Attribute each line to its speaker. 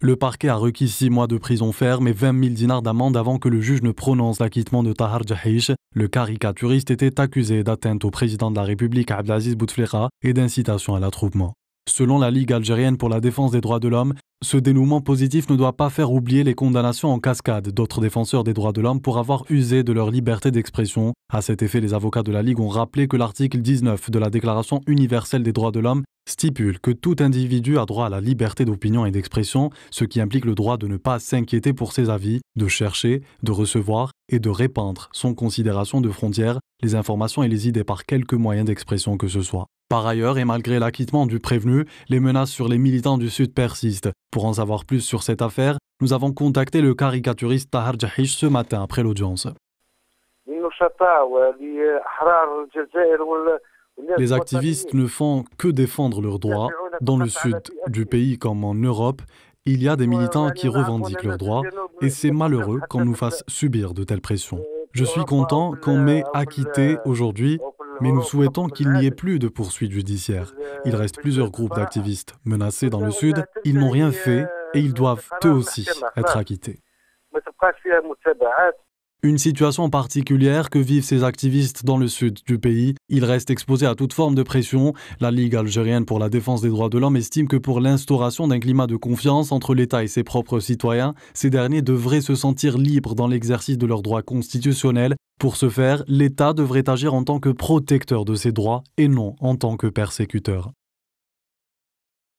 Speaker 1: Le parquet a requis six mois de prison ferme et 20 000 dinars d'amende avant que le juge ne prononce l'acquittement de Tahar Jahish. Le caricaturiste était accusé d'atteinte au président de la République Abdelaziz Bouteflika et d'incitation à l'attroupement. Selon la Ligue algérienne pour la défense des droits de l'homme, ce dénouement positif ne doit pas faire oublier les condamnations en cascade d'autres défenseurs des droits de l'homme pour avoir usé de leur liberté d'expression. À cet effet, les avocats de la Ligue ont rappelé que l'article 19 de la Déclaration universelle des droits de l'homme stipule que tout individu a droit à la liberté d'opinion et d'expression, ce qui implique le droit de ne pas s'inquiéter pour ses avis, de chercher, de recevoir et de répandre, sans considération de frontières, les informations et les idées par quelque moyen d'expression que ce soit. Par ailleurs, et malgré l'acquittement du prévenu, les menaces sur les militants du Sud persistent. Pour en savoir plus sur cette affaire, nous avons contacté le caricaturiste Tahar Jahish ce matin après l'audience. Les activistes ne font que défendre leurs droits. Dans le sud du pays comme en Europe, il y a des militants qui revendiquent leurs droits et c'est malheureux qu'on nous fasse subir de telles pressions. Je suis content qu'on m'ait acquitté aujourd'hui mais nous souhaitons qu'il n'y ait plus de poursuites judiciaires. Il reste plusieurs groupes d'activistes menacés dans le Sud. Ils n'ont rien fait et ils doivent eux aussi être acquittés. Une situation particulière que vivent ces activistes dans le sud du pays. Ils restent exposés à toute forme de pression. La Ligue algérienne pour la défense des droits de l'homme estime que pour l'instauration d'un climat de confiance entre l'État et ses propres citoyens, ces derniers devraient se sentir libres dans l'exercice de leurs droits constitutionnels. Pour ce faire, l'État devrait agir en tant que protecteur de ces droits et non en tant que persécuteur.